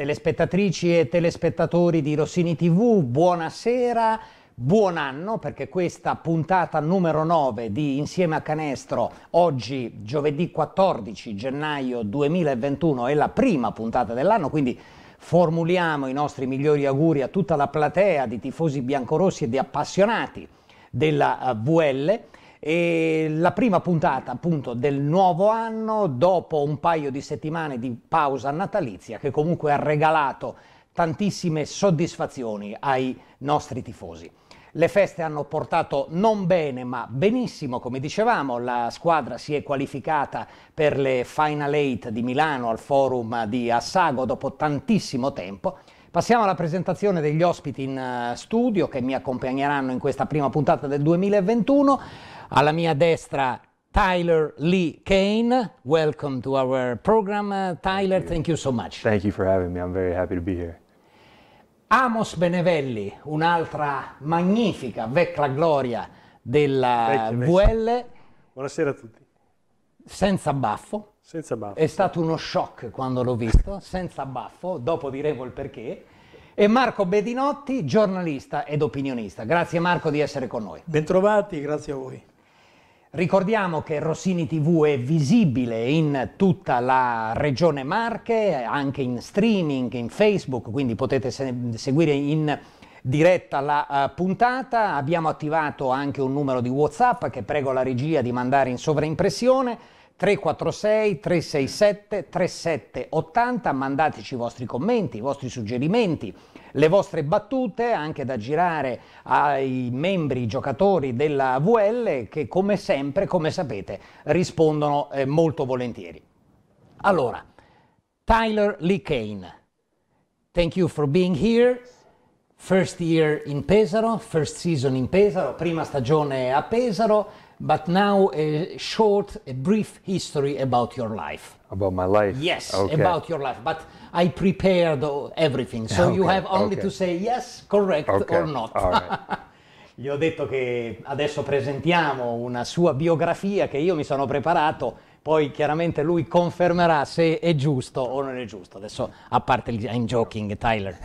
Telespettatrici e telespettatori di Rossini TV, buonasera, buon anno perché questa puntata numero 9 di Insieme a Canestro oggi giovedì 14 gennaio 2021 è la prima puntata dell'anno quindi formuliamo i nostri migliori auguri a tutta la platea di tifosi biancorossi e di appassionati della eh, VL e la prima puntata appunto del nuovo anno dopo un paio di settimane di pausa natalizia che comunque ha regalato tantissime soddisfazioni ai nostri tifosi. Le feste hanno portato non bene ma benissimo, come dicevamo, la squadra si è qualificata per le Final Eight di Milano al forum di Assago dopo tantissimo tempo Passiamo alla presentazione degli ospiti in eh, studio che mi accompagneranno in questa prima puntata del 2021. Alla mia destra Tyler Lee Kane. Welcome to our program, eh, Tyler. Thank you. Thank you. so much. Thank you for having me. I'm very happy to be here. Amos Benevelli, un'altra magnifica vecchia gloria della VL. Buonasera a tutti. Senza baffo, senza baffo. È stato uno shock quando l'ho visto, senza baffo, dopo diremo il perché. E Marco Bedinotti, giornalista ed opinionista. Grazie Marco di essere con noi. Bentrovati, grazie a voi. Ricordiamo che Rossini TV è visibile in tutta la regione Marche, anche in streaming, in Facebook, quindi potete seguire in diretta la uh, puntata. Abbiamo attivato anche un numero di WhatsApp che prego la regia di mandare in sovraimpressione 346 367 3780, mandateci i vostri commenti, i vostri suggerimenti, le vostre battute anche da girare ai membri giocatori della VL che come sempre, come sapete, rispondono eh, molto volentieri. Allora, Tyler Lee Kane, thank you for being here. First year in Pesaro, first season in Pesaro, prima stagione a Pesaro. but now a short, a brief history about your life. About my life? Yes, okay. about your life. But I prepared everything, so okay, you have only okay. to say yes, correct or not. Right. Gli ho detto che adesso presentiamo una sua biografia che io mi sono preparato, poi chiaramente lui confermerà se è giusto o non è giusto. Adesso, a parte il I'm joking, Tyler.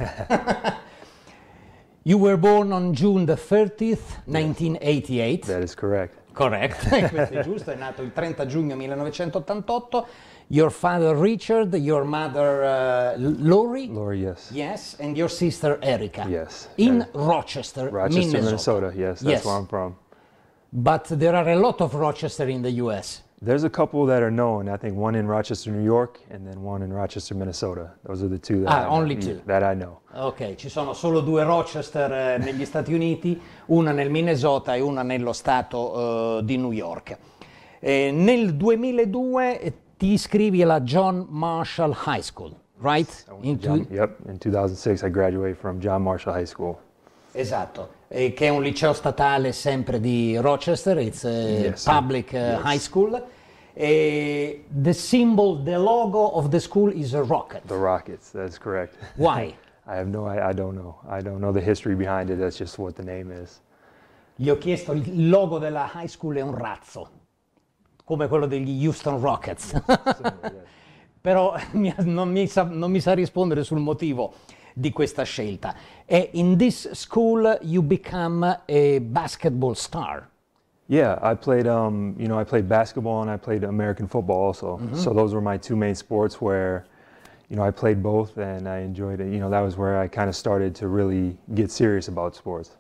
you were born on June the 30th, 1988. That is correct. Corretto, questo è giusto, è nato il 30 giugno 1988. Your father Richard, your mother uh, Lori. Lori, yes. Yes, and your sister Erica. Yes. In yes. Rochester, Rochester, Minnesota. Minnesota. Yes, that's yes. where I'm from. But there are a lot of Rochester in the U.S. There's a couple that are known. I think one in Rochester, New York, and then one in Rochester, Minnesota. Those are the two that ah, I know. only hmm. two. that I know. Ok, ci sono solo due Rochester eh, negli Stati Uniti, una nel Minnesota e una nello stato uh, di New York. Eh, nel 2002 ti iscrivi alla John Marshall High School, right? In, John, yep, in 2006 I graduated from John Marshall High School. Esatto, eh, che è un liceo statale sempre di Rochester, it's a yes, public uh, yes. high school. E the symbol, the logo of the school is a rocket. The rockets, that's correct. Why? I have no, I, I don't know. I don't know the history behind it, that's just what the name is. Gli ho chiesto, il logo della high school è un razzo, come quello degli Houston Rockets. Però mi, non, mi sa, non mi sa rispondere sul motivo di questa scelta. E in this school you become a basketball star. Yeah, I played, um, you know, I played basketball and I played American football also. Mm -hmm. So those were my two main sports where, you know, I played both and I enjoyed it. You know, that was where I kind of started to really get serious about sports.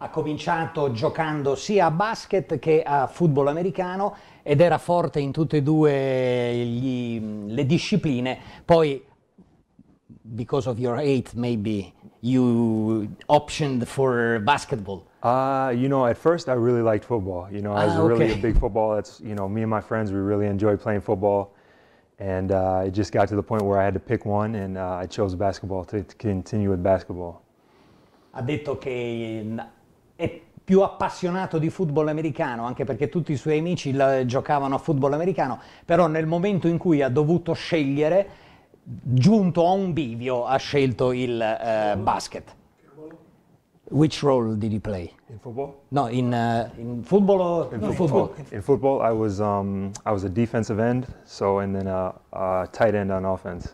Ha cominciato giocando sia a basket che a football americano ed era forte in tutte e due gli, le discipline. Poi because of your age, maybe you optioned for basketball? Uh, you know, at first I really liked football. You know, I was ah, okay. really a big football. That's you know, me and my friends we really enjoy playing football, and uh, it just got to the point where I had to pick one, and uh, I chose basketball to, to, continue with basketball. Ha detto che mm, è più appassionato di football americano, anche perché tutti i suoi amici giocavano a football americano, però nel momento in cui ha dovuto scegliere giunto a un bivio, ha scelto il eh, basket. Which role did you play? In football? No, in, uh, in football or in no, football. football. Oh, in football, I was um, I was a defensive end, so and then a, a tight end on offense.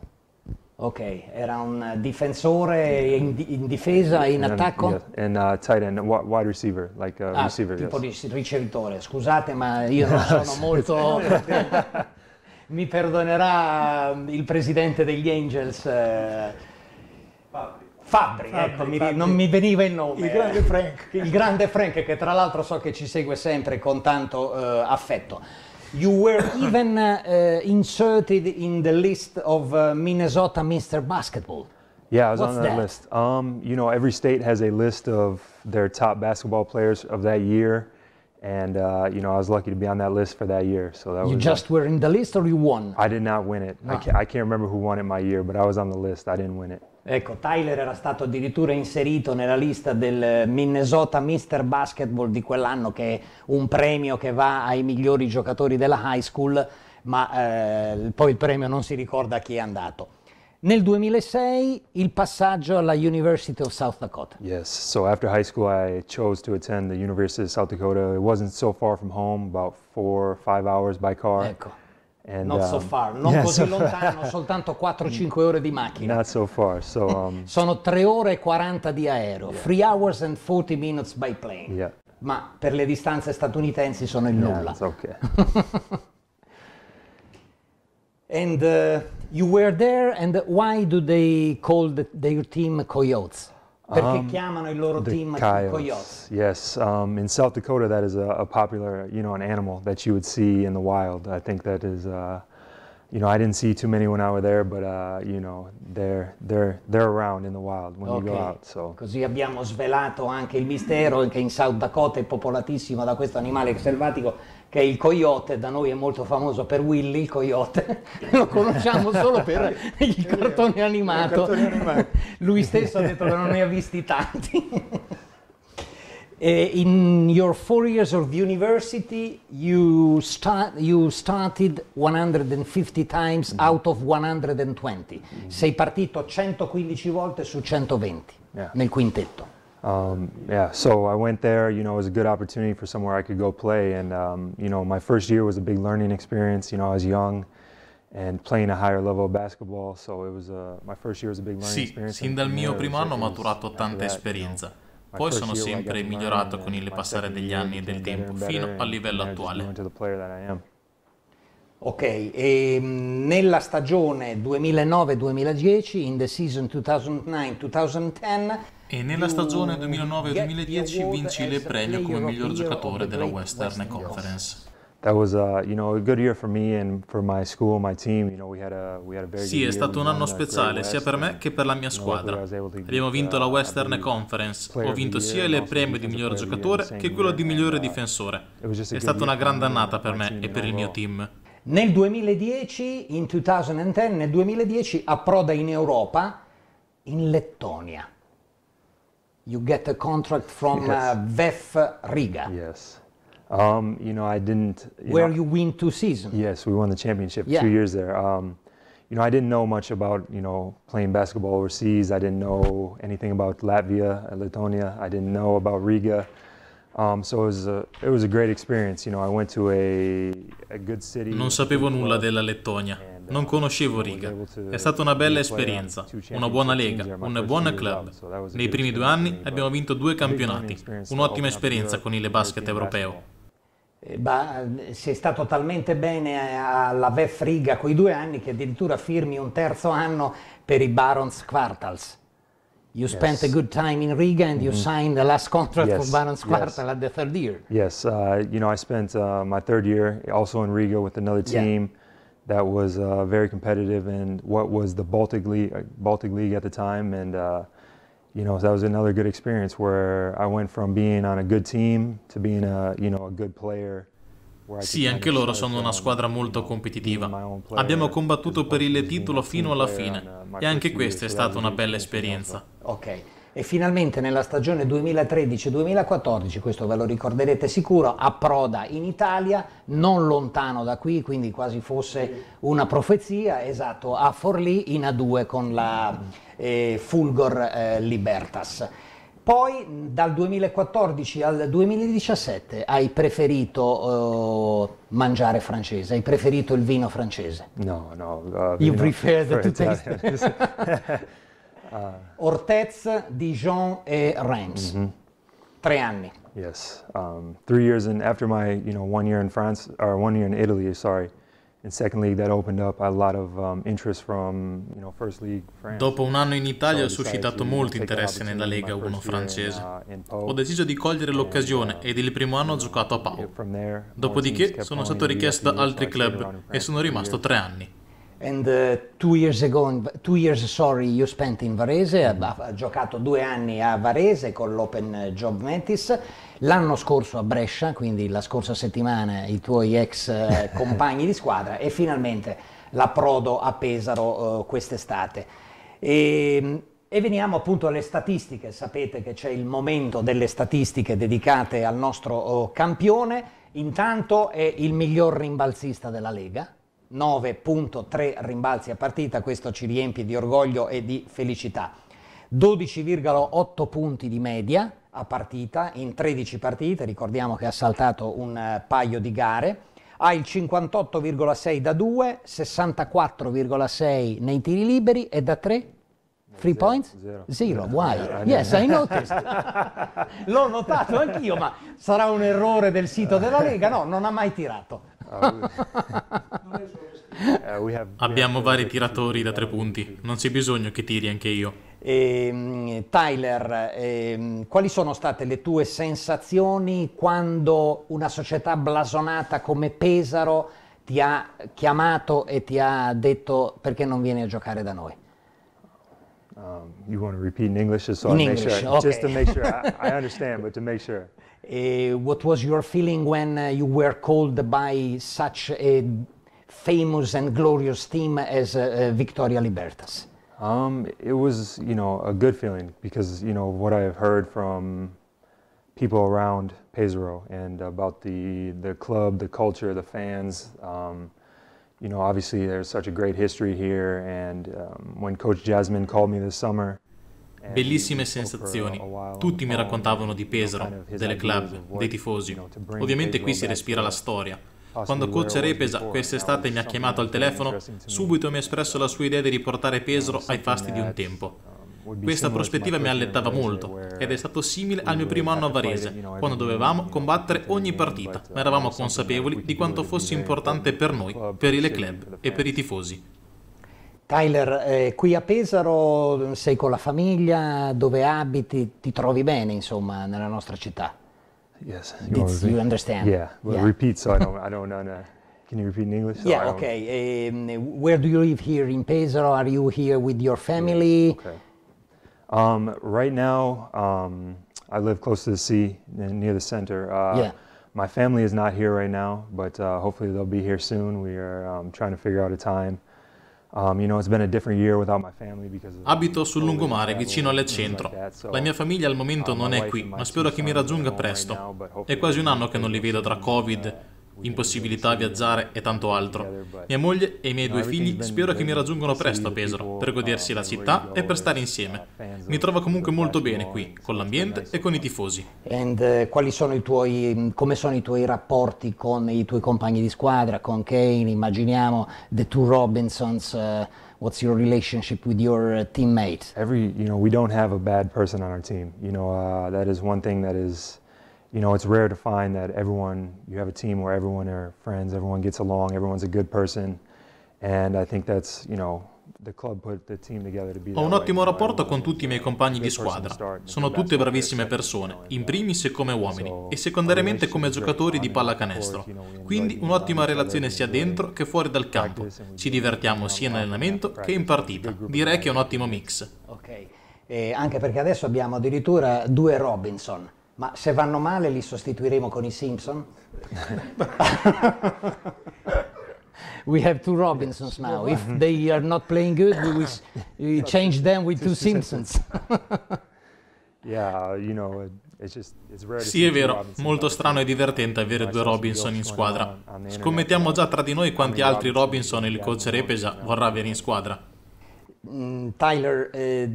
Ok, era un difensore in, in difesa, in and, attacco? Yeah, and uh, tight end, wide receiver, like uh, ah, receiver, tipo yes. di ricevitore. Scusate, ma io non sono molto mi perdonerà mm, il presidente degli Angels. Eh, Fabri, Fabri, ecco, Fabri. Mi, non mi veniva il nome. Il grande Frank. Il grande Frank che tra l'altro so che ci segue sempre con tanto eh, affetto. You were even uh, inserted in the list of uh, Minnesota Mr. Basketball. Yeah, I was What's on that, that? list. Um, you know, every state has a list of their top basketball players of that year and uh, you know I was lucky to be on that list for that year. So that you uh, just like, were in the list, or you won? I did not win it. No. I, ah. can't, I, can't, remember who won it my year, but I was on the list. I didn't win it. Ecco, Tyler era stato addirittura inserito nella lista del Minnesota Mr. Basketball di quell'anno, che è un premio che va ai migliori giocatori della high school, ma eh, poi il premio non si ricorda a chi è andato. Nel 2006 il passaggio alla University of South Dakota. Yes, so after high school I chose to attend the University of South Dakota. It wasn't so far from home, about four, five hours by car. Ecco. And, not um, so far, non yeah, così so lontano, soltanto 4-5 ore di macchina. Not so far, so... Eh, um, Sono 3 ore e 40 di aereo, yeah. 3 hours and 40 minutes by plane. Yeah. Ma per le distanze statunitensi sono il nulla. Yeah, it's okay. and uh, You were there and why do they call the, their team Coyotes? Perché um, chiamano il loro team coyotes. coyotes? Yes, um, in South Dakota that is a, a, popular, you know, an animal that you would see in the wild. I think that is uh, you know, I didn't see too many when I were there, but uh, you know, they're, they're, they're around in the wild when okay. you go out. So. Così abbiamo svelato anche il mistero che in South Dakota è popolatissimo da questo animale selvatico che è il coyote, da noi è molto famoso per Willy il coyote, lo conosciamo solo per il cartone animato. Lui stesso ha detto che non ne ha visti tanti. Uh, in your four years of university, you, start, you started 150 times mm -hmm. out of 120. Mm -hmm. Sei partito 115 volte su 120 yeah. nel quintetto. Um, yeah, so I went there, you know, it was a good opportunity for somewhere I could go play. And, um, you know, my first year was a big learning experience. You know, I was young and playing a higher level of basketball. So it was, a, my first year was a big learning sì, experience. Sì, sin dal mio primo anno ho maturato tanta esperienza. Poi sono sempre migliorato con il passare degli anni e del tempo fino al livello attuale. Ok, e ehm, nella stagione 2009-2010, in the season 2009-2010, e nella stagione 2009-2010 vinci il premio come miglior giocatore della Western Conference. Sì, è stato un anno speciale sia per me che per la mia squadra. Abbiamo vinto uh, la Western Conference, ho vinto sia il premio di miglior giocatore che quello di migliore difensore. È stata una grande annata per me e per il mio team. Nel 2010, 2010, nel 2010 approda in Europa, in Lettonia. You get a contract from uh, VEF Riga. Yes. Um, you know, I didn't. You Where know, you win two seasons. Yes, we won the championship yeah. two years there. Um, you know, I didn't know much about you know playing basketball overseas. I didn't know anything about Latvia, Lithuania. I didn't know about Riga. Um, so it was, a, it was a great experience. You know, I went to a, a good city. Non sapevo nulla della Lettonia. Uh, non conoscevo Riga. È stata una bella esperienza, una buona lega, un buon club. Nei primi due anni abbiamo vinto due campionati. Un'ottima esperienza con il basket europeo. Eh, bah, sei stato talmente bene eh, alla VEF Riga coi due anni che addirittura firmi un terzo anno per i Barons Quartals. You spent yes. a good time in Riga and you mm -hmm. signed the last contract yes. for Barons Quartals yes. at the third year. Yes, uh, you know, I spent uh, my third year also in Riga with another team yeah. that was uh, very competitive in what was the Baltic League, uh, Baltic League at the time. And uh, you know, that was another good experience where I went from being on a good team to being a, you know, a good player. Sì, anche loro sono una squadra molto competitiva. Abbiamo combattuto per il titolo fino alla fine uh, e anche questa è stata una bella esperienza. Ok, e finalmente nella stagione 2013-2014, questo ve lo ricorderete sicuro, approda in Italia, non lontano da qui, quindi quasi fosse una profezia, esatto, a Forlì in A2 con la eh, Fulgor eh, Libertas. Poi dal 2014 al 2017 hai preferito uh, mangiare francese, hai preferito il vino francese. No, no. Uh, you prefer the taste. uh. Ah. Ortez, Dijon e Reims. Mm-hmm. Tre anni. Yes. Um, three years in, after my, you know, one year in France, or one year in Italy, sorry. Um, Dopo un anno in Italia ho suscitato molto interesse nella Lega 1 francese. Uh, ho deciso di cogliere l'occasione uh, ed il primo anno ho giocato a Pau. Dopodiché sono stato richiesto da altri club e sono rimasto tre anni. And uh, two years ago, in, two years, sorry, you spent in Varese, mm. Mm-hmm. ha, ha, giocato due anni a Varese con l'Open eh, Job Metis, l'anno scorso a Brescia, quindi la scorsa settimana i tuoi ex eh, compagni di squadra e finalmente l'approdo a Pesaro eh, quest'estate. E, ehm, e veniamo appunto alle statistiche, sapete che c'è il momento delle statistiche dedicate al nostro oh, campione, intanto è il miglior rimbalzista della Lega, 9.3 rimbalzi a partita, questo ci riempie di orgoglio e di felicità. 12,8 punti di media a partita in 13 partite, ricordiamo che ha saltato un eh, paio di gare, ha il 58,6 da 2, 64,6 nei tiri liberi e da 3 Free zero, points? Zero. zero. Why? Eh, yes, eh, I noticed. L'ho notato anch'io, ma sarà un errore del sito della Lega? No, non ha mai tirato. Eh, Abbiamo vari tiratori da tre punti, non c'è bisogno che tiri anche io. E, ehm, Tyler, eh, quali sono state le tue sensazioni quando una società blasonata come Pesaro ti ha chiamato e ti ha detto perché non vieni a giocare da noi? Um, you want to repeat in English, so in English, sure, okay. just to make sure I, I understand, but to make sure. Uh, what was your feeling when uh, you were called by such a famous and glorious team as uh, uh Victoria Libertas? Um, it was, you know, a good feeling because, you know, what I've heard from people around Pesaro and about the, the club, the culture, the fans. Um, you know, obviously there's such a great history here. And um, when Coach Jasmine called me this summer, Bellissime sensazioni. Um, Tutti mi raccontavano di Pesaro, delle club, dei tifosi. Ovviamente qui si respira la storia. Quando coach Repesa quest'estate mi ha chiamato al telefono, subito mi ha espresso la sua idea di riportare Pesaro ai fasti di un tempo. Um, Questa prospettiva mi allettava molto ed è stato simile al mio primo anno a Varese, quando dovevamo combattere ogni partita, ma eravamo uh, consapevoli di quanto fosse importante per noi, per il club e per i tifosi. Tyler, eh, qui a Pesaro sei con la famiglia, dove abiti, ti trovi bene insomma nella nostra città? Yes, you, Did, you understand? Yeah, well, yeah. repeat so I don't, I don't, uh, can you repeat in English? So yeah, okay. Um, where do you live here in Pesaro? Are you here with your family? okay. Um, right now, um, I live close to the sea, near the center. Uh, yeah. My family is not here right now, but uh, hopefully they'll be here soon. We are um, trying to figure out a time. Um, Abito sul lungomare vicino al centro. La mia famiglia al momento um, non è qui, ma spero che mi raggiunga presto. È quasi un anno che non li vedo tra Covid, uh, impossibilità a viaggiare e tanto altro. Mia moglie e i miei due figli spero che mi raggiungano presto a Pesaro per godersi la città e per stare insieme. Mi trovo comunque molto bene qui, con l'ambiente e con i tifosi. And, uh, sono i tuoi, come sono i tuoi rapporti con i tuoi compagni di squadra, con Kane, immaginiamo, The Two Robinsons, uh, what's your relationship with your eh, teammates? Every, you know, we don't have a bad person on our team. You know, uh, that is one thing that is you know, it's rare to find that everyone, you have a team where everyone are friends, everyone gets along, everyone's a good person. And I think that's, you know, Ho un ottimo rapporto con tutti i miei compagni di squadra. Sono tutte bravissime persone, in primis come uomini e secondariamente come giocatori di pallacanestro. Quindi un'ottima relazione sia dentro che fuori dal campo. Ci divertiamo sia in allenamento che in partita. Direi che è un ottimo mix. Ok, e eh, anche perché adesso abbiamo addirittura due Robinson. Ma se vanno male li sostituiremo con i Simpson? we have two Robinsons now. If they are not playing good, we will change them with two Simpsons. sì, è vero, molto strano e divertente avere due Robinson in squadra. Scommettiamo già tra di noi quanti altri Robinson il coach Repesa vorrà avere in squadra. Mm, Tyler, eh,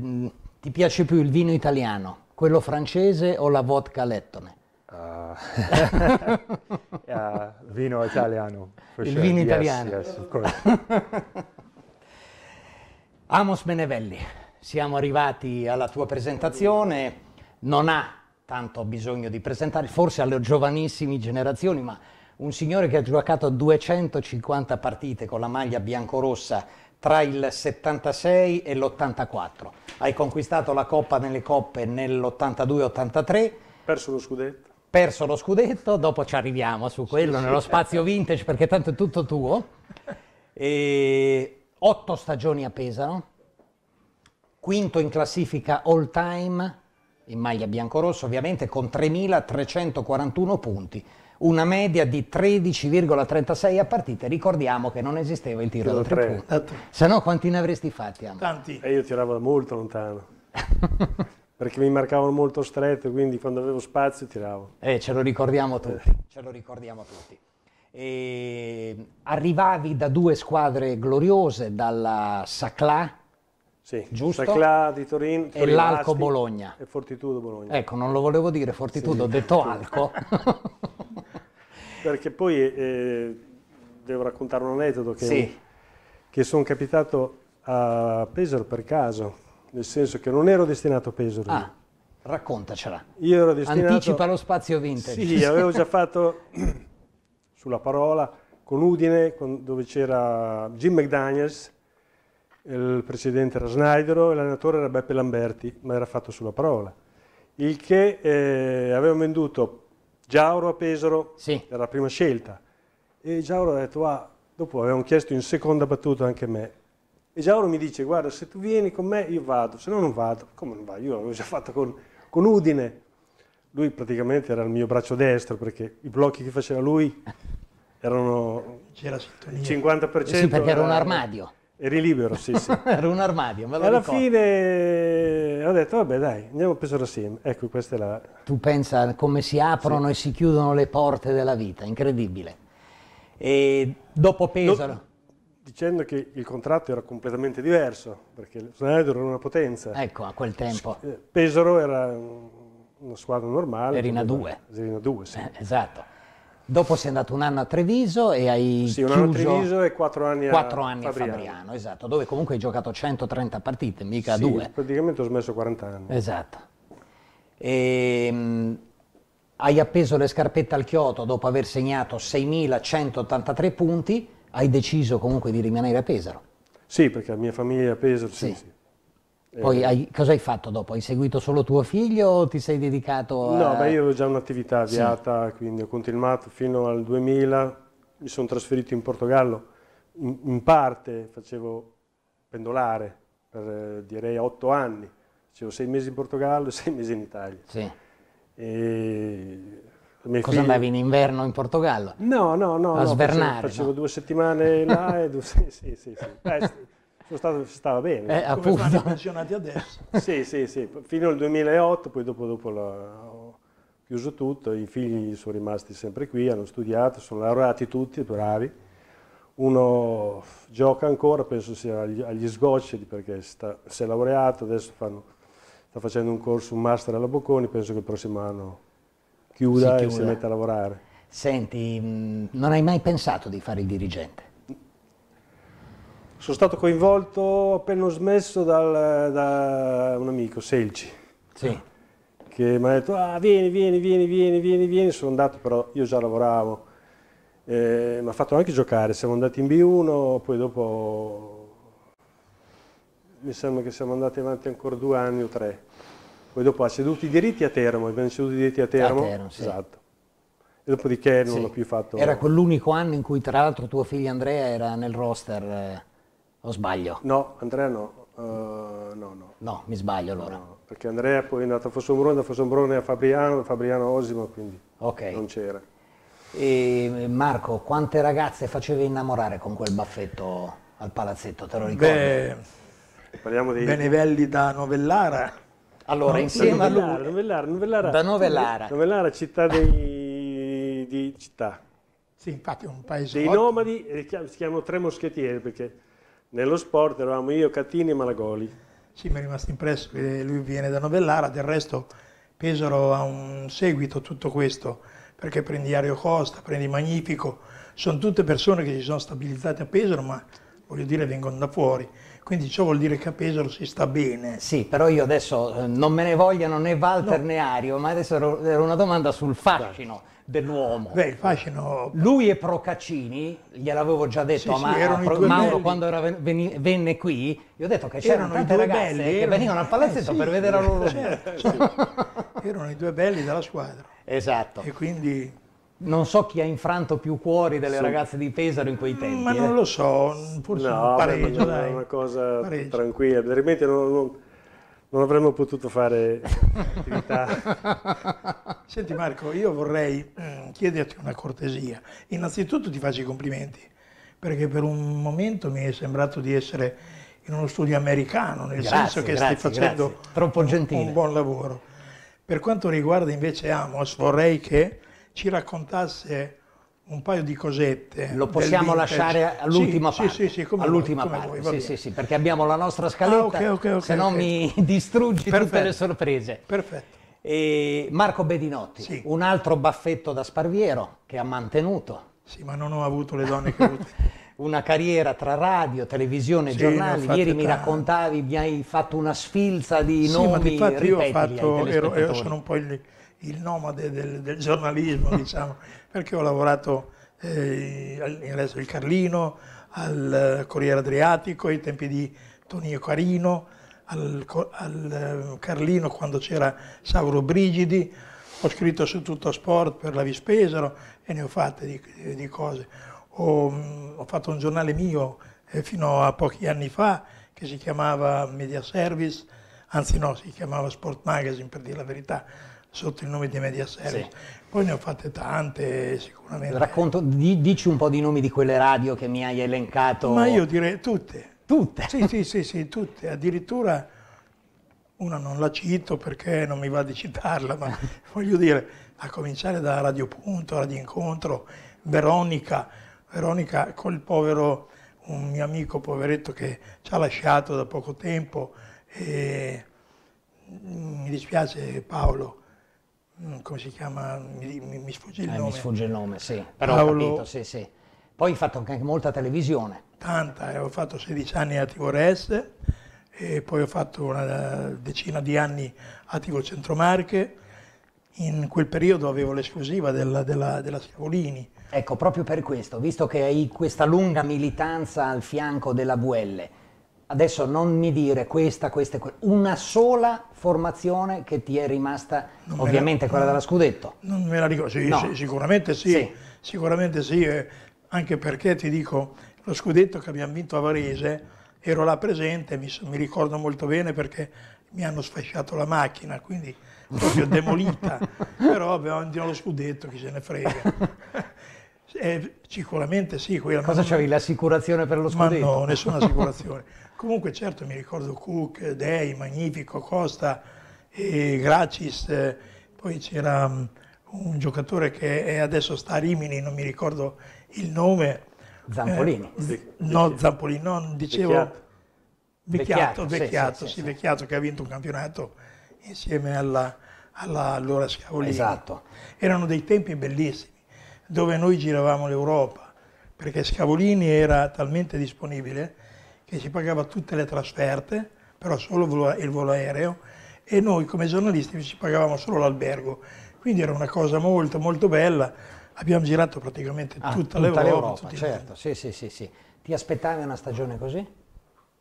ti piace più il vino italiano? quello francese o la vodka lettone? Uh, uh, vino italiano. Il sure. vino yes, italiano. Yes, Amos Benevelli, siamo arrivati alla tua presentazione, non ha tanto bisogno di presentare, forse alle giovanissime generazioni, ma un signore che ha giocato 250 partite con la maglia biancorossa tra il 76 e l'84. Hai conquistato la Coppa nelle Coppe nell'82-83. Perso lo scudetto. Perso lo scudetto, dopo ci arriviamo su quello, sì, nello sì, spazio vintage, perché tanto è tutto tuo. E otto stagioni a Pesaro, quinto in classifica all time, in maglia biancorossa ovviamente, con 3.341 punti una media di 13,36 a partita. Ricordiamo che non esisteva il tiro da tre, tre. punti. Esatto. Se no quanti ne avresti fatti? Amo? Tanti. E io tiravo da molto lontano. perché mi marcavano molto stretto, quindi quando avevo spazio tiravo. Eh, ce lo ricordiamo eh. tutti, ce lo ricordiamo tutti. E arrivavi da due squadre gloriose, dalla Sacla. sì, giusto? Sacla di Torino, Torino e l'Alco Aspi, Bologna. E Fortitudo Bologna. Ecco, non lo volevo dire, Fortitudo, sì. ho detto Alco. Perché poi eh, devo raccontare un aneddoto che, sì. che sono capitato a Pesaro per caso, nel senso che non ero destinato a Pesaro. Ah, raccontacela. Io ero destinato... Anticipa lo spazio vintage. Sì, avevo già fatto, sulla parola, con Udine, con, dove c'era Jim McDaniels, il presidente era Snaidero e l'allenatore era Beppe Lamberti, ma era fatto sulla parola. Il che eh, avevo venduto Giauro a Pesaro sì. era la prima scelta. E Giauro ha detto, ah, dopo avevano chiesto in seconda battuta anche me. E Giauro mi dice, guarda, se tu vieni con me io vado, se no non vado. Come non vado? Io l'avevo già fatto con, con Udine. Lui praticamente era il mio braccio destro perché i blocchi che faceva lui erano il 50%. Sì, perché era un armadio. Eri libero, sì, sì. Era un armadio, me lo Alla ricordo. fine eh, ho detto, vabbè dai, andiamo a pensare assieme. Ecco, questa è la... Tu pensa come si aprono sì. e si chiudono le porte della vita, incredibile. E dopo Pesaro... No, dicendo che il contratto era completamente diverso, perché Snyder era una potenza. Ecco, a quel tempo. Eh, Pesaro era una squadra normale. Erina 2. Erina 2, sì. Eh, esatto. Dopo sei andato un anno a Treviso e hai sì, un anno a Treviso e quattro anni, a, quattro anni Fabriano. a Fabriano. esatto, dove comunque hai giocato 130 partite, mica sì, due. praticamente ho smesso 40 anni. Esatto. E, ehm, mh, hai appeso le scarpette al chioto dopo aver segnato 6.183 punti, hai deciso comunque di rimanere a Pesaro. Sì, perché la mia famiglia è a Pesaro, sì. sì. sì. Eh, Poi hai, cosa hai fatto dopo? Hai seguito solo tuo figlio o ti sei dedicato a... No, beh, io avevo già un'attività avviata, sì. quindi ho continuato fino al 2000, mi sono trasferito in Portogallo, in, in parte facevo pendolare per eh, direi otto anni, facevo sei mesi in Portogallo e sei mesi in Italia. Sì. E... Cosa figli... andavi in inverno in Portogallo? No, no, no, a no svernare, facevo, facevo no? due settimane là e due... sì, sì, sì. sì. Beh, stato, stava bene. Eh, appunto. Come appunto. pensionati adesso. sì, sì, sì, fino al 2008, poi dopo, dopo la, ho chiuso tutto, i figli sono rimasti sempre qui, hanno studiato, sono laureati tutti, bravi. Uno gioca ancora, penso sia agli, agli sgocci perché sta, si è laureato, adesso fanno, sta facendo un corso, un master alla Bocconi, penso che il prossimo anno chiuda, si chiuda. e si metta a lavorare. Senti, mm, non hai mai pensato di fare il dirigente? Sono stato coinvolto appena smesso dal, da un amico, Selci, sì. che mi ha detto ah, vieni, vieni, vieni, vieni, vieni, vieni, sono andato però io già lavoravo, eh, mi ha fatto anche giocare, siamo andati in B1, poi dopo mi sembra che siamo andati avanti ancora due anni o tre, poi dopo ha ceduto i diritti a Teramo, abbiamo ceduto i diritti a Teramo, a Teramo esatto e dopodiché non sì. l'ho più fatto. Era quell'unico anno in cui tra l'altro tuo figlio Andrea era nel roster. Eh, o sbaglio? No, Andrea no. Uh, no, no. No, mi sbaglio allora. No, perché Andrea poi è andato a Fossombrone, da Fossombrone a Fabriano, da Fabriano a Osimo, quindi okay. non c'era. E Marco, quante ragazze facevi innamorare con quel baffetto al palazzetto, te lo ricordi? Beh, Parliamo di... Benevelli da Novellara. Allora, no, insieme a lui... Novellara, Novellara, da Novellara. Novellara, città dei... di città. Sì, infatti è un paese... Dei nomadi, eh, si chiamano tre moschettieri perché nello sport eravamo io, Catini e Malagoli. Sì, mi è rimasto impresso che lui viene da Novellara, del resto Pesaro ha un seguito tutto questo, perché prendi Ario Costa, prendi Magnifico, sono tutte persone che si sono stabilizzate a Pesaro, ma voglio dire vengono da fuori. Quindi ciò vuol dire che a Pesaro si sta bene. Sì, però io adesso eh, non me ne vogliano né Walter no. né Ario, ma adesso era una domanda sul fascino dell'uomo. Beh, il fascino... Lui e Procaccini, gliel'avevo già detto sì, ma... sì, Mauro quando era veni... venne qui, gli ho detto che c'erano tante ragazze belli, erano... che venivano al palazzetto eh, sì, per vedere la loro... Certo, erano i due belli della squadra. Esatto. E quindi non so chi ha infranto più cuori delle sì. ragazze di Pesaro in quei mm, tempi. Ma eh. non lo so, forse no, un pareggio, è una cosa pareggio. tranquilla, veramente non, non, non, avremmo potuto fare attività. Senti Marco, io vorrei mm, chiederti una cortesia. Innanzitutto ti faccio i complimenti, perché per un momento mi è sembrato di essere in uno studio americano, nel grazie, senso che grazie, stai facendo un, un buon lavoro. Per quanto riguarda invece Amos, vorrei che ci raccontasse un paio di cosette. Lo possiamo lasciare all'ultima sì, parte. Sì, sì, come all'ultima come parte. Voi, sì, sì, perché abbiamo la nostra scaletta, ah, okay, okay, okay, se no mi distruggi Perfetto. tutte le sorprese. Perfetto. E Marco Bedinotti, sì. un altro baffetto da Sparviero che ha mantenuto. Sì, ma non ho avuto le donne che ho avuto. una carriera tra radio, televisione, sì, giornali. Ieri mi raccontavi, mi hai fatto una sfilza di sì, nomi, ma ripetili io, fatto, ero, io sono un po' il il nomade del, del giornalismo, diciamo, perché ho lavorato eh, resto del Carlino, al Corriere Adriatico, ai tempi di Tonio Carino, al, al eh, Carlino quando c'era Sauro Brigidi, ho scritto su tutto sport per la Vispesaro e ne ho fatte di, di cose. Ho, mm, ho, fatto un giornale mio eh, fino a pochi anni fa che si chiamava Media Service, anzi no, si chiamava Sport Magazine per dire la verità, sotto il nome di Media Service. Sì. Poi ne ho fatte tante sicuramente. Racconto, di, dici un po' di nomi di quelle radio che mi hai elencato. Ma io direi tutte. Tutte? Sì, sì, sì, sì tutte. Addirittura una non la cito perché non mi va di citarla, ma voglio dire, a cominciare da Radio Punto, Radio Incontro, Veronica, Veronica col povero, un mio amico poveretto che ci ha lasciato da poco tempo, e mi dispiace Paolo, Mm, come si chiama, mi, mi, mi sfugge il eh, nome. Mi sfugge il nome, sì. Però Paolo... ho capito, sì, sì. Poi hai fatto anche molta televisione. Tanta, eh, ho fatto 16 anni a TVRS e poi ho fatto una decina di anni a TV Centromarche. In quel periodo avevo l'esclusiva della, della, della Scavolini. Ecco, proprio per questo, visto che hai questa lunga militanza al fianco della VL, adesso non mi dire questa, questa e quella, una sola formazione che ti è rimasta, non ovviamente la, quella non, della Scudetto. Non me la ricordo, sì, no. sì, sicuramente sì, sì, sicuramente sì, eh, anche perché ti dico, lo Scudetto che abbiamo vinto a Varese, ero là presente, mi, mi ricordo molto bene perché mi hanno sfasciato la macchina, quindi proprio demolita, però avevano lo Scudetto, chi se ne frega. Eh, sicuramente sì. Quella, Cosa c'avevi, l'assicurazione per lo scudetto? no, nessuna assicurazione. Comunque certo mi ricordo Cook, Dei, Magnifico, Costa, eh, Gracis, poi c'era mm, un giocatore che adesso sta a Rimini, non mi ricordo il nome. Zampolini. Eh, no, Zampolini, no, dicevo... Vecchiato. Vecchiato, vecchiato, vecchiato sì, sì, sì, vecchiato che ha vinto un campionato insieme alla, alla allora Scavolini. Esatto. Erano dei tempi bellissimi dove noi giravamo l'Europa, perché Scavolini era talmente disponibile che si pagava tutte le trasferte, però solo il volo aereo, e noi come giornalisti ci pagavamo solo l'albergo. Quindi era una cosa molto molto bella, abbiamo girato praticamente ah, tutta, tutta l'Europa. l'Europa certo, sì, sì, sì, sì. Ti aspettavi una stagione così?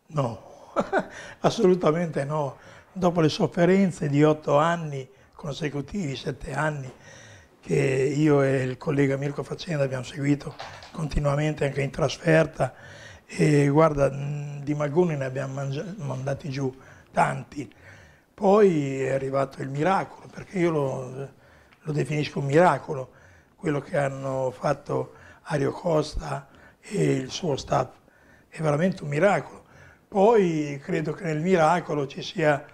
No, assolutamente no. Dopo le sofferenze di otto anni consecutivi, sette anni, che io e il collega Mirko Faccenda abbiamo seguito continuamente anche in trasferta e guarda, di Magoni ne abbiamo mangiati, mandati giù tanti. Poi è arrivato il miracolo, perché io lo, lo definisco un miracolo, quello che hanno fatto Ario Costa e il suo staff. È veramente un miracolo. Poi credo che nel miracolo ci sia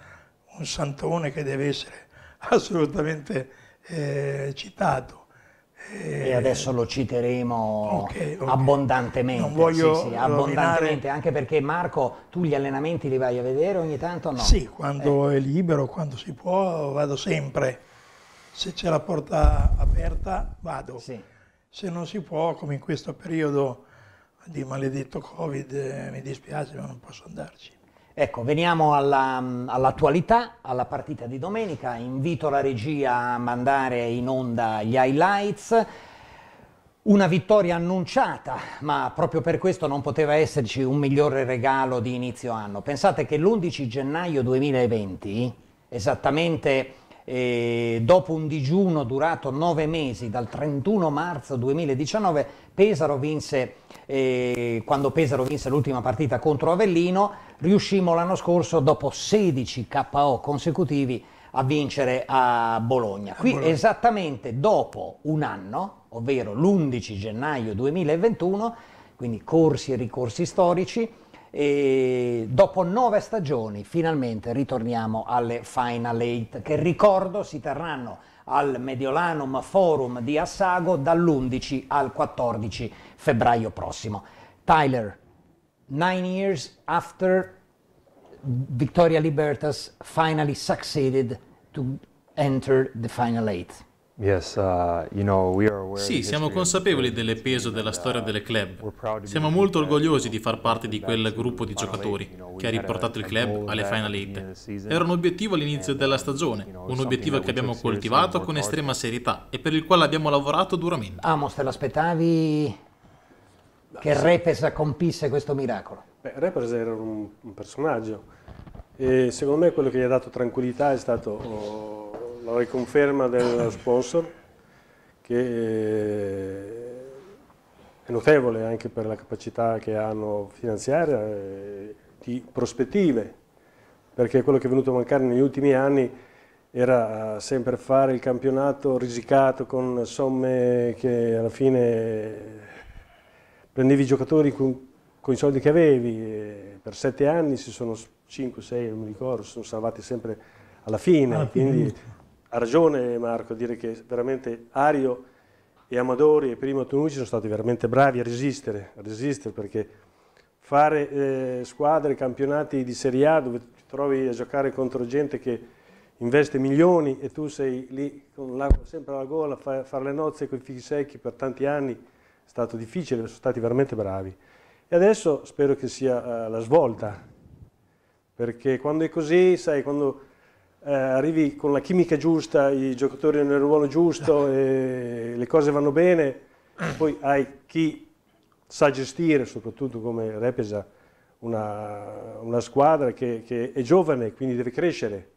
un santone che deve essere assolutamente eh, citato. e eh, adesso lo citeremo okay, okay. abbondantemente, non voglio sì, sì, abbondantemente, anche perché Marco, tu gli allenamenti li vai a vedere ogni tanto o no? Sì, quando eh. è libero, quando si può, vado sempre. Se c'è la porta aperta, vado. Sì. Se non si può, come in questo periodo di maledetto Covid, eh, mi dispiace, ma non posso andarci. Ecco, veniamo alla, all'attualità, alla partita di domenica. Invito la regia a mandare in onda gli highlights. Una vittoria annunciata, ma proprio per questo non poteva esserci un migliore regalo di inizio anno. Pensate che l'11 gennaio 2020, esattamente eh, dopo un digiuno durato nove mesi, dal 31 marzo 2019, Pesaro vinse, eh, quando Pesaro vinse l'ultima partita contro Avellino, riuscimmo l'anno scorso, dopo 16 KO consecutivi, a vincere a Bologna. Qui Bologna. esattamente dopo un anno, ovvero l'11 gennaio 2021, quindi corsi e ricorsi storici, e dopo nove stagioni finalmente ritorniamo alle Final Eight che ricordo si terranno al Mediolanum Forum di Assago dall'11 al 14 febbraio prossimo. Tyler, nine years after Victoria Libertas finally succeeded to enter the final eight. Uh, sì, siamo consapevoli del peso della uh, storia delle club. Siamo molto orgogliosi di far parte di quel gruppo di giocatori che ha riportato il club alle Final Eight. Era un obiettivo all'inizio della stagione, un obiettivo che abbiamo coltivato con estrema serietà e per il quale abbiamo lavorato duramente. Amos, te l'aspettavi che Repes compisse questo miracolo? Beh, Repes era un, un personaggio e secondo me quello che gli ha dato tranquillità è stato... Oh, la riconferma del sponsor che eh, è notevole anche per la capacità che hanno finanziaria eh, di prospettive, perché quello che è venuto a mancare negli ultimi anni era eh, sempre fare il campionato risicato con somme che alla fine eh, prendevi i giocatori con, con, i soldi che avevi, per sette anni si sono, 5, 6, non mi ricordo, sono salvati sempre alla fine, alla quindi fine ha ragione Marco a dire che veramente Ario e Amadori e Primo Tunucci sono stati veramente bravi a resistere, a resistere perché fare eh, squadre, campionati di Serie A dove ti trovi a giocare contro gente che investe milioni e tu sei lì con l'acqua sempre alla gola a fa, fare le nozze con i fichi secchi per tanti anni, è stato difficile, sono stati veramente bravi. E adesso spero che sia uh, la svolta, perché quando è così, sai, quando eh, arrivi con la chimica giusta, i giocatori nel ruolo giusto, le cose vanno bene, poi hai chi sa gestire, soprattutto come Repesa, una, una squadra che, che è giovane, quindi deve crescere.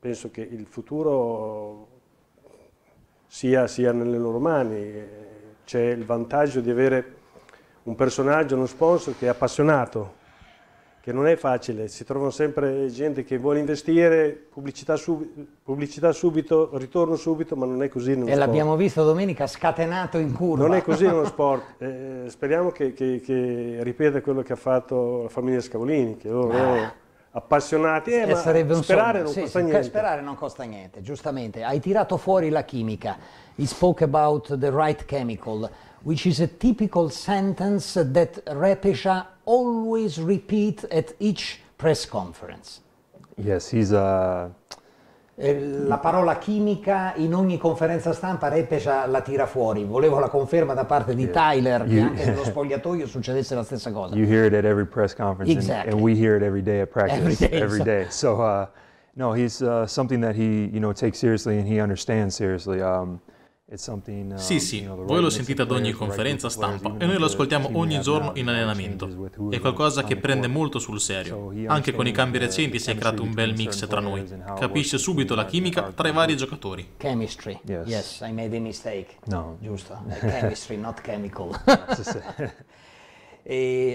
Penso che il futuro sia, sia, nelle loro mani. C'è il vantaggio di avere un personaggio, uno sponsor che è appassionato che non è facile, si trovano sempre gente che vuole investire, pubblicità, sub pubblicità subito, ritorno subito, ma non è così nello e sport. E l'abbiamo visto domenica scatenato in curva. Non è così nello sport, eh, speriamo che, che, che, ripeta quello che ha fatto la famiglia Scavolini, che loro... Ah appassionati eh, sperare sogno. non sì, costa sì, niente sperare non costa niente giustamente hai tirato fuori la chimica you spoke about the right chemical which is a typical sentence that Repesha always repeat at each press conference. Yes, he's a... Eh, la parola chimica in ogni conferenza stampa Repescia la tira fuori. Volevo la conferma da parte di yeah. Tyler che you, anche nello spogliatoio succedesse la stessa cosa. You hear it at every press conference exactly. and, and we hear it every day at practice. Every day. so. so uh, no, he's uh, something that he you know takes seriously and he understands seriously. Um, Sì, um, sì, voi lo sentite ad ogni conferenza stampa e noi lo ascoltiamo ogni giorno in allenamento. È qualcosa che prende molto sul serio. Anche con i cambi recenti si è creato un bel mix tra noi. Capisce subito la chimica tra i vari giocatori. Chemistry. Yes, I made a mistake. No. Giusto. Chemistry, not chemical. Uh,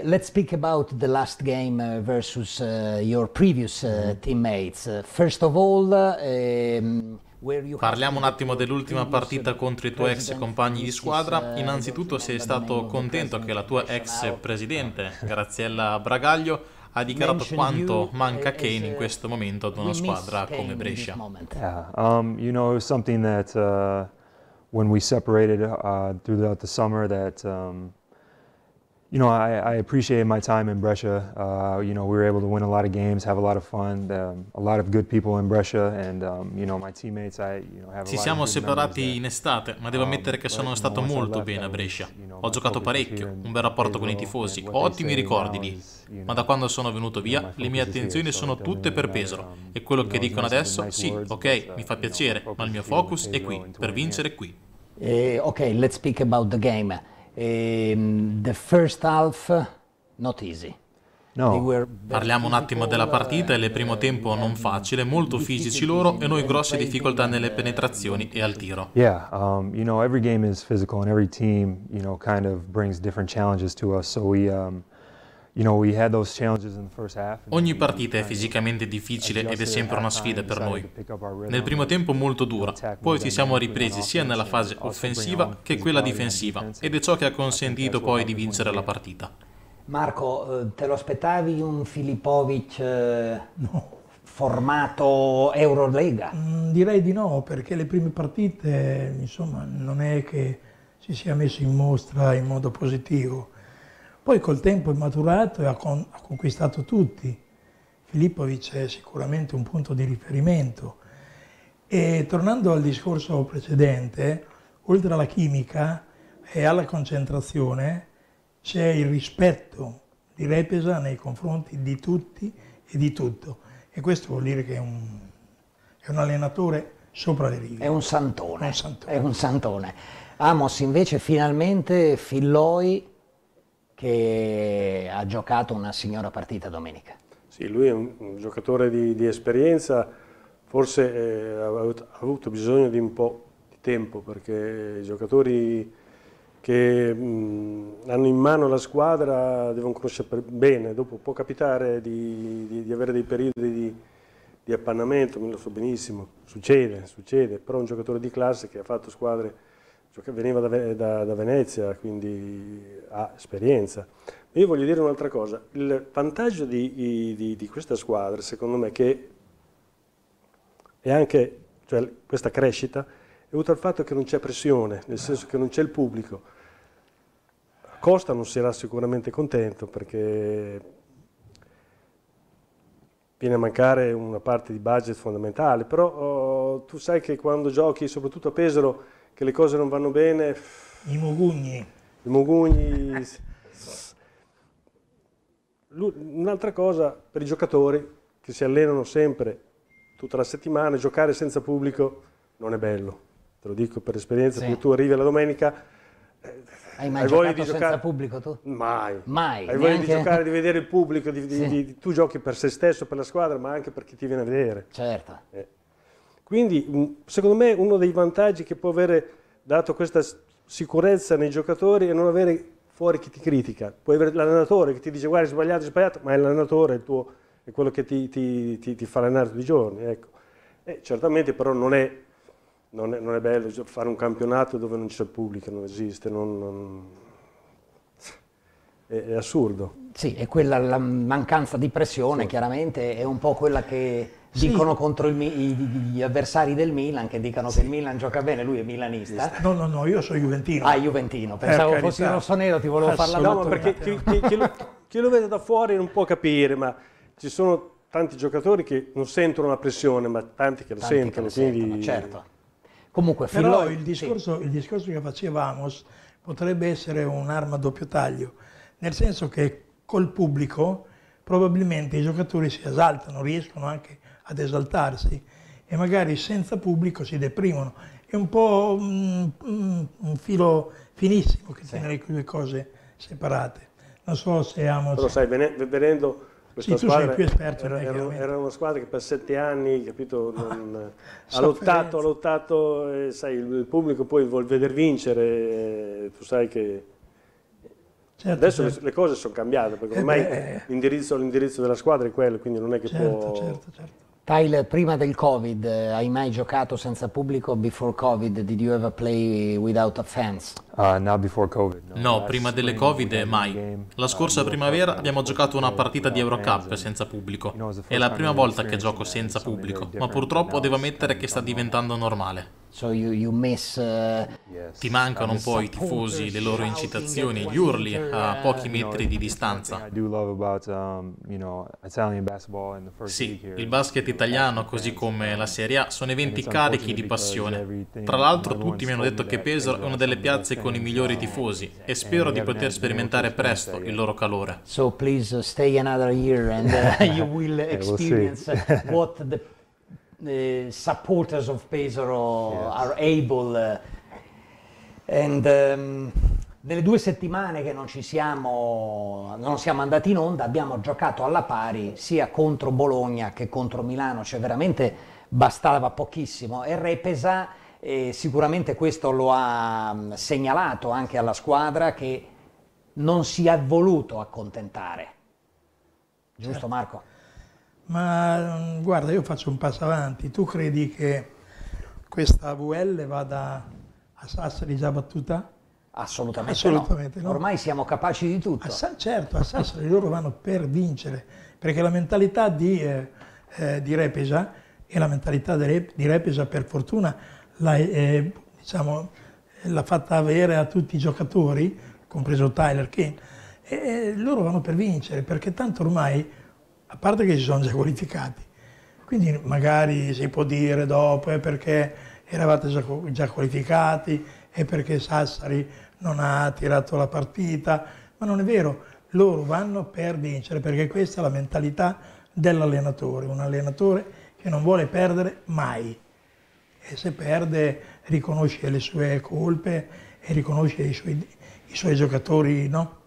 let's speak about the last game uh, versus uh, your previous uh, mm-hmm. teammates. Uh, first of all, um, Parliamo un attimo dell'ultima partita contro i tuoi ex compagni di squadra. Uh, Innanzitutto sei stato contento che la tua ex presidente, Graziella Bragaglio, ha dichiarato quanto manca uh, Kane in questo momento ad una squadra come Brescia. Yeah, um, you know, it was something that uh, when we separated uh, throughout the summer that um, you know, I, I appreciated my time in Brescia. Uh, you know, we were able to win a lot of games, have a lot of fun, um, a lot of good people in Brescia, and um, you know, my teammates. I, you know, have Ci siamo separati in estate, ma devo um, ammettere che sono stato molto bene a Brescia. Ho giocato parecchio, un bel rapporto con i tifosi, ottimi ricordi lì. Ma da quando sono venuto via, le mie attenzioni sono tutte per Pesaro. Um, e quello che dicono adesso, sì, ok, uh, mi fa piacere, ma il mio focus è qui, per vincere qui. Eh, ok, let's speak about the game e, ehm, the first half, not easy. No. Parliamo un attimo della partita, il uh, primo tempo non facile, molto fisici loro e noi grosse difficoltà nelle penetrazioni e al tiro. Yeah, um, you know, every game is physical and every team, you know, kind of brings different challenges to us, so we um, Ogni partita è fisicamente difficile ed è sempre una sfida per noi. Nel primo tempo molto dura, poi ci siamo ripresi sia nella fase offensiva che quella difensiva ed è ciò che ha consentito poi di vincere la partita. Marco, eh, te lo aspettavi un Filipovic eh, formato Eurolega? Mm, direi di no, perché le prime partite insomma, non è che si sia messo in mostra in modo positivo poi col tempo è maturato e ha, con, ha conquistato tutti. Filippovic è sicuramente un punto di riferimento. E tornando al discorso precedente, oltre alla chimica e alla concentrazione c'è il rispetto di Repesa nei confronti di tutti e di tutto. E questo vuol dire che è un, è un allenatore sopra le righe. È un santone. È un santone. È un santone. Amos invece finalmente Filloi che ha giocato una signora partita domenica. Sì, lui è un, un giocatore di, di, esperienza, forse eh, ha avuto bisogno di un po' di tempo perché i giocatori che mh, mm, hanno in mano la squadra devono conoscere bene, dopo può capitare di, di, di avere dei periodi di, di appannamento, me lo so benissimo, succede, succede, però un giocatore di classe che ha fatto squadre ciò cioè, che veniva da, da, da Venezia, quindi ha esperienza. Io voglio dire un'altra cosa, il vantaggio di, di, di, questa squadra, secondo me, che è anche cioè, questa crescita, è dovuta al fatto che non c'è pressione, nel senso che non c'è il pubblico. Costa non sarà sicuramente contento perché viene a mancare una parte di budget fondamentale, però oh, tu sai che quando giochi, soprattutto a Pesaro, che le cose non vanno bene. I mugugni. I mugugni. Un'altra cosa per i giocatori che si allenano sempre tutta la settimana, giocare senza pubblico non è bello. Te lo dico per esperienza, sì. perché tu arrivi la domenica hai eh, mai hai giocato di giocare... senza pubblico tu? Mai. Mai. Hai voglia neanche... di giocare, di vedere il pubblico, di, di, sì. tu giochi per se stesso, per la squadra, ma anche per chi ti viene a vedere. Certo. Eh. Quindi mm, secondo me uno dei vantaggi che può avere dato questa sicurezza nei giocatori è non avere fuori chi ti critica. Puoi avere l'allenatore che ti dice guarda è sbagliato, è sbagliato, ma è l'allenatore, è, tuo, è quello che ti, ti, ti, ti fa allenare tutti i giorni. Ecco. E certamente però non è, non, è, non è, bello fare un campionato dove non c'è pubblico, non esiste, non, non... È, è, assurdo. Sì, è quella la mancanza di pressione sì. chiaramente è un po' quella che dicono sì. contro il, gli avversari del Milan che dicono sì. che il Milan gioca bene, lui è milanista. No, no, no, io sono Juventino. Ah, Juventino, pensavo per fossi rossonero, ti volevo ah, farla la No, perché chi, chi, chi, lo, chi lo vede da fuori non può capire, ma ci sono tanti giocatori che non sentono la pressione, ma tanti che la sentono. Che quindi... sentono certo. Comunque, Però il, discorso, sì. il discorso che facevamo potrebbe essere un'arma a doppio taglio, nel senso che col pubblico probabilmente i giocatori si esaltano, riescono anche ad esaltarsi e magari senza pubblico si deprimono. È un po' un, un filo finissimo che sì. tenere due cose separate. Non so se amo... Però sai, venendo... Sì, squadra, era, era, era, una squadra che per sette anni capito, ah, non, ha lottato, ha lottato e, sai, il pubblico poi vuol vedere vincere, eh, tu sai che... Certo, Adesso certo. le cose sono cambiate, perché eh ormai l'indirizzo, della squadra è quello, quindi non è che certo, può... Certo, certo. Tyler, prima del Covid, eh, hai mai giocato senza pubblico? Before Covid, did you ever play without a fans? Ah, no, prima delle Covid mai. La scorsa ah, primavera abbiamo giocato una partita di Eurocup senza pubblico. È la prima volta che gioco senza pubblico, ma purtroppo devo ammettere che sta diventando normale. Uh, Ti mancano un po' i tifosi, le loro incitazioni, gli urli a pochi metri di distanza. Um, sì, il basket italiano, così come la um, Serie A, sono eventi carichi di passione. Tra l'altro tutti mi hanno detto che Pesaro è una delle piazze con i migliori tifosi e spero di poter sperimentare presto il loro calore. So please uh, stay another year and uh, you will eh, experience uh, what the uh, supporters of Pesaro yes. are able uh, and um, nelle due settimane che non ci siamo, non siamo andati in onda abbiamo giocato alla pari sia contro Bologna che contro Milano, cioè veramente bastava pochissimo e Repesa e sicuramente questo lo ha mm, segnalato anche alla squadra che non si è voluto accontentare. Giusto certo. Marco? Ma mm, guarda, io faccio un passo avanti. Tu credi che questa VL vada a Sassari già battuta? Assolutamente, Assolutamente no. no. Ormai siamo capaci di tutto. A certo, a Sassari loro vanno per vincere, perché la mentalità di, eh, eh, di Repesa e la mentalità di Repesa per fortuna l'ha eh, diciamo, fatta avere a tutti i giocatori, compreso Tyler Kane, e loro vanno per vincere, perché tanto ormai, a parte che si sono già qualificati, quindi magari si può dire dopo è perché eravate già, già qualificati, è perché Sassari non ha tirato la partita, ma non è vero, loro vanno per vincere, perché questa è la mentalità dell'allenatore, un allenatore che non vuole perdere mai e se perde riconosce le sue colpe e riconosce i suoi, i suoi giocatori, no?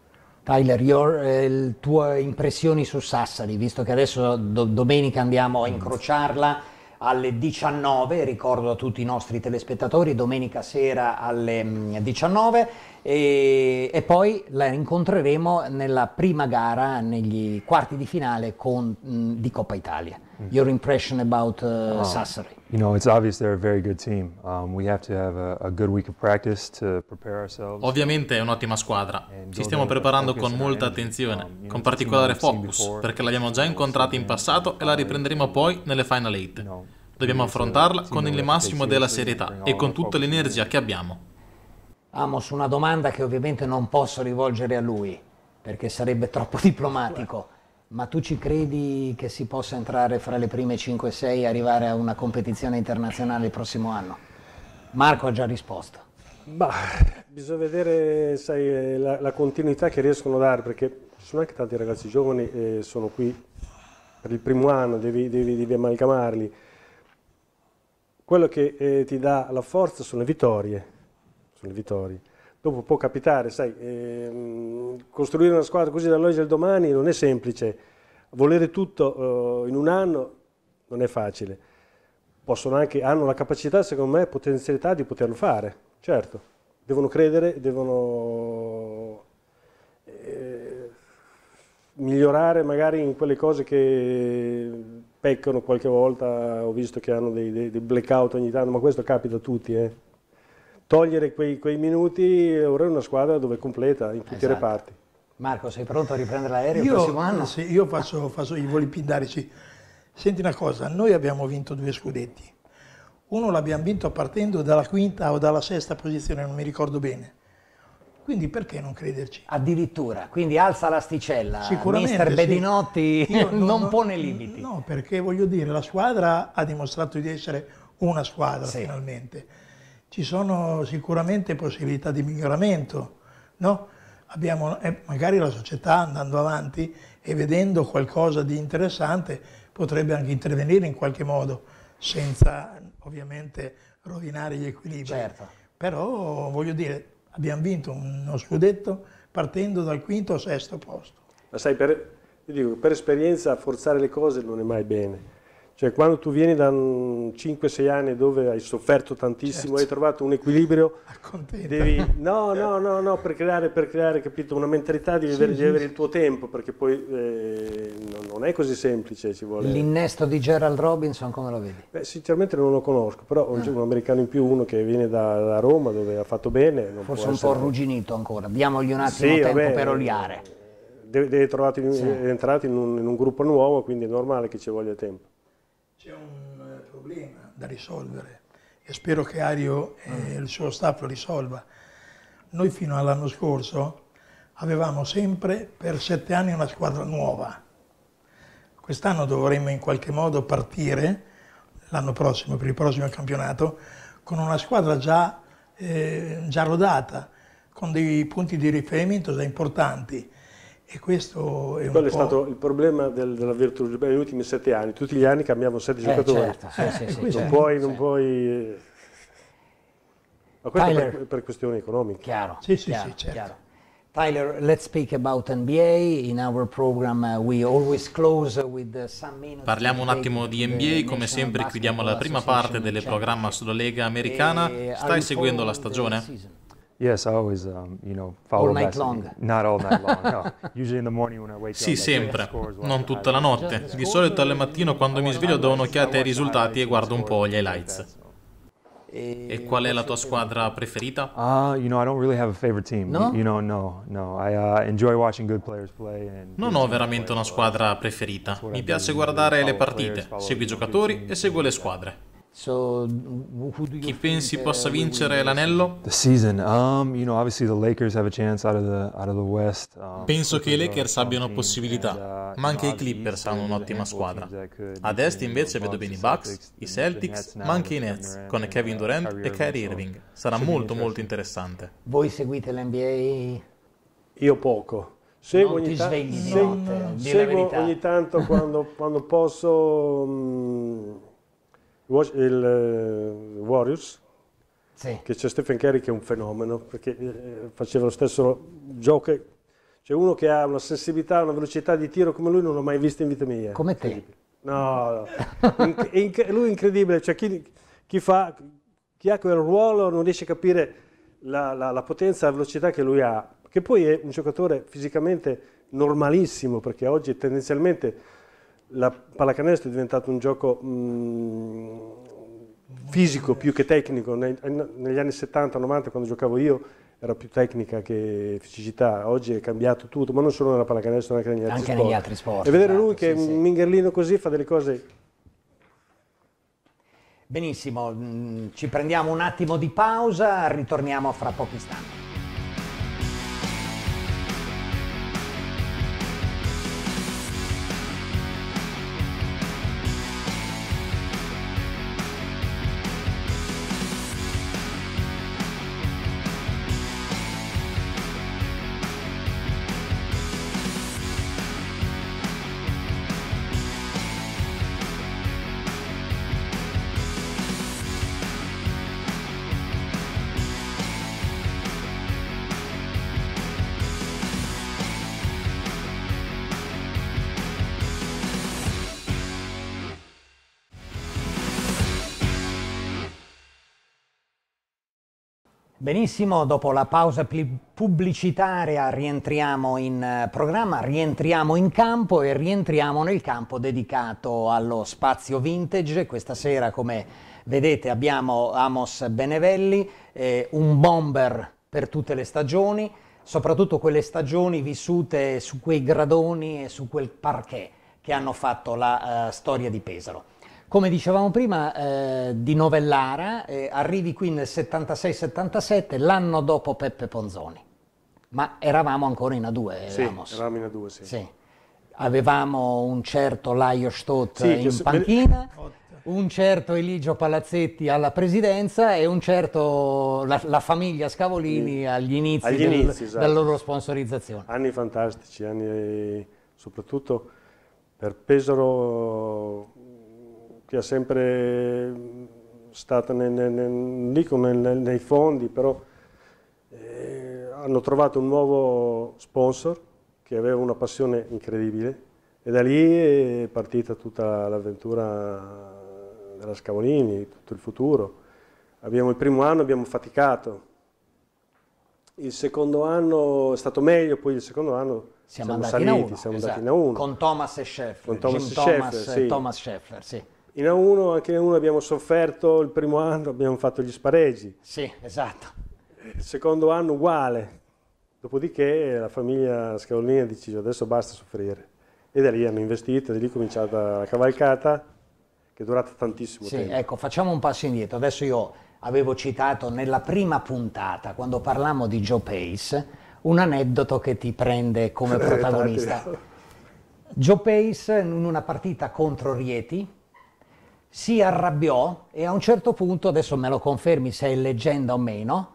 Tyler, your, eh, le tue impressioni su Sassari, visto che adesso do, domenica andiamo a mm. incrociarla alle 19, ricordo a tutti i nostri telespettatori, domenica sera alle 19 mm, e, e poi la incontreremo nella prima gara negli quarti di finale con, mh, mm, di Coppa Italia. Mm-hmm. your impression about uh, um, Sassari? You know, it's obvious they're a very good team. Um, we have to have a, a good week of practice to prepare ourselves. Ovviamente è un'ottima squadra. Ci stiamo preparando con molta attenzione, um, con particolare focus, perché l'abbiamo già incontrata in passato e la riprenderemo poi nelle Final Eight. Dobbiamo uh, affrontarla con il massimo della serietà e con tutta l'energia che abbiamo. Amos, una domanda che ovviamente non posso rivolgere a lui, perché sarebbe troppo diplomatico. Ma tu ci credi che si possa entrare fra le prime 5 6 e arrivare a una competizione internazionale il prossimo anno? Marco ha già risposto. Bah, bisogna vedere sai, eh, la, la, continuità che riescono a dare, perché ci sono anche tanti ragazzi giovani e sono qui per il primo anno, devi, devi, devi amalgamarli. Quello che eh, ti dà la forza sono le vittorie. Sono le vittorie dopo può capitare, sai, ehm, costruire una squadra così dall'oggi al domani non è semplice, volere tutto eh, in un anno non è facile, Possono anche, hanno la capacità, secondo me, potenzialità di poterlo fare, certo, devono credere, devono eh, migliorare magari in quelle cose che peccano qualche volta, ho visto che hanno dei, dei, dei blackout ogni tanto, ma questo capita a tutti, eh togliere quei, quei minuti, ora è una squadra dove completa in tutti esatto. i reparti. Marco, sei pronto a riprendere l'aereo il prossimo anno? Sì, io faccio, faccio i voli pindarici. Senti una cosa, noi abbiamo vinto due scudetti. Uno l'abbiamo vinto partendo dalla quinta o dalla sesta posizione, non mi ricordo bene. Quindi perché non crederci? Addirittura, quindi alza l'asticella. Sicuramente. Mister Bedinotti io non, non pone limiti. No, perché voglio dire, la squadra ha dimostrato di essere una squadra sì. finalmente ci sono sicuramente possibilità di miglioramento, no? Abbiamo, eh, magari la società andando avanti e vedendo qualcosa di interessante potrebbe anche intervenire in qualche modo, senza ovviamente rovinare gli equilibri. Certo. Però voglio dire, abbiamo vinto uno scudetto partendo dal quinto o sesto posto. Ma sai, per, dico, per esperienza forzare le cose non è mai bene cioè quando tu vieni da 5-6 anni dove hai sofferto tantissimo, certo. hai trovato un equilibrio, devi, no, no, no, no, per creare, per creare capito, una mentalità di, avere, sì. di avere, il tuo tempo, perché poi eh, non, è così semplice. Ci vuole... L'innesto di Gerald Robinson come lo vedi? Beh, sinceramente non lo conosco, però ah. un americano in più, uno che viene da, da Roma dove ha fatto bene. Forse un essere... po' arrugginito ancora, diamogli un attimo sì, tempo vabbè, per oliare. Eh, deve, deve trovarti, sì. è entrato in un, in un gruppo nuovo, quindi è normale che ci voglia tempo c'è un eh, problema da risolvere e spero che Ario e mm. il suo staff lo risolva. Noi fino all'anno scorso avevamo sempre per sette anni una squadra nuova. Quest'anno dovremmo in qualche modo partire, l'anno prossimo, per il prossimo campionato, con una squadra già, eh, già rodata, con dei punti di riferimento già importanti e questo è, Quello è stato il problema del, della Virtus Libera negli ultimi sette anni. Tutti gli anni cambiamo sette eh, giocatori. Certo, sì, sì, eh, sì, non, certo, puoi, non puoi... Eh. Ma questo Tyler, per, per, questioni economiche. Chiaro, sì, sì, chiaro, sì, certo. chiaro. Tyler, let's speak about NBA. In our program uh, we always close with uh, some minutes Parliamo un attimo di NBA, come sempre chiudiamo la prima parte del programma sulla Lega americana. Stai seguendo la stagione? Yes, I always, um, you know, follow all night long. Not all night long, no. Usually in the morning when I wake sì, up, sempre, non tutta la notte. Di solito alle mattino quando mi sveglio do un'occhiata ai risultati e guardo un po' gli highlights. E qual è la tua squadra preferita? Uh, you know, I I don't really have a favorite team. No? no, uh, enjoy watching good players play Non ho veramente una squadra preferita. Mi piace guardare le partite, seguo i giocatori e seguo le squadre. So, Chi pensi uh, possa vincere l'anello? Um, you know, um, Penso che i Lakers abbiano possibilità, uh, ma anche i Clippers hanno un'ottima squadra. Ad est invece vedo bene i Bucks, i Celtics, ma anche i Nets, con Kevin uh, Durant e Kyrie Irving. Sarà molto molto interessante. Voi seguite l'NBA? Io poco. Seguo ogni, ta- notte, seguo ogni tanto quando, quando posso... Mh, mm, il eh, Warriors, sì. che c'è Stephen Curry che è un fenomeno, perché eh, faceva lo stesso gioco. C'è uno che ha una sensibilità, una velocità di tiro come lui non l'ho mai visto in vita mia. Come te. No, no. Inc inc lui è incredibile, cioè chi, chi, fa, chi, ha quel ruolo non riesce a capire la, la, la potenza, la velocità che lui ha, che poi è un giocatore fisicamente normalissimo, perché oggi tendenzialmente la pallacanestro è diventato un gioco mh, mm, fisico più che tecnico. negli anni 70-90, quando giocavo io, era più tecnica che fisicità. Oggi è cambiato tutto, ma non solo nella pallacanestro, ma anche negli altri, anche sport. Negli altri sport. E vedere esatto, lui che sì, un mingherlino così fa delle cose Benissimo, mm, ci prendiamo un attimo di pausa, ritorniamo fra pochi istanti. Benissimo, dopo la pausa pubblicitaria rientriamo in eh, programma, rientriamo in campo e rientriamo nel campo dedicato allo spazio vintage. Questa sera, come vedete, abbiamo Amos Benevelli, eh, un bomber per tutte le stagioni, soprattutto quelle stagioni vissute su quei gradoni e su quel parquet che hanno fatto la uh, storia di Pesaro. Come dicevamo prima, eh, di Novellara, eh, arrivi qui nel 76-77, l'anno dopo Peppe Ponzoni. Ma eravamo ancora in A2, sì, eravamo in A2, sì. sì. Avevamo un certo Laio Stott sì, in panchina, un certo Eligio Palazzetti alla presidenza e un certo la, la famiglia Scavolini agli inizi, agli inizi del, esatto. della loro sponsorizzazione. Anni fantastici, anni soprattutto per Pesaro che è sempre stata nel, nel, nel, nei fondi, però eh, hanno trovato un nuovo sponsor che aveva una passione incredibile e da lì è partita tutta l'avventura della Scavolini, tutto il futuro. Abbiamo, il primo anno abbiamo faticato, il secondo anno è stato meglio, poi il secondo anno siamo, siamo andati saliti, in siamo esatto. andati in a esatto. uno. Con Thomas e Scheffler, Con Thomas, diciamo Thomas, Scheffler, sì. Thomas Scheffler, sì. In A1, anche in A1 abbiamo sofferto il primo anno, abbiamo fatto gli spareggi. Sì, esatto. Il secondo anno uguale. Dopodiché la famiglia Scaolini ha deciso adesso basta soffrire. E da lì hanno investito, da lì è cominciata la cavalcata che è durata tantissimo sì, tempo. Sì, ecco, facciamo un passo indietro. Adesso io avevo citato nella prima puntata, quando parlammo di Joe Pace, un aneddoto che ti prende come eh, protagonista. Joe Pace in una partita contro Rieti, si arrabbiò e a un certo punto, adesso me lo confermi se è leggenda o meno,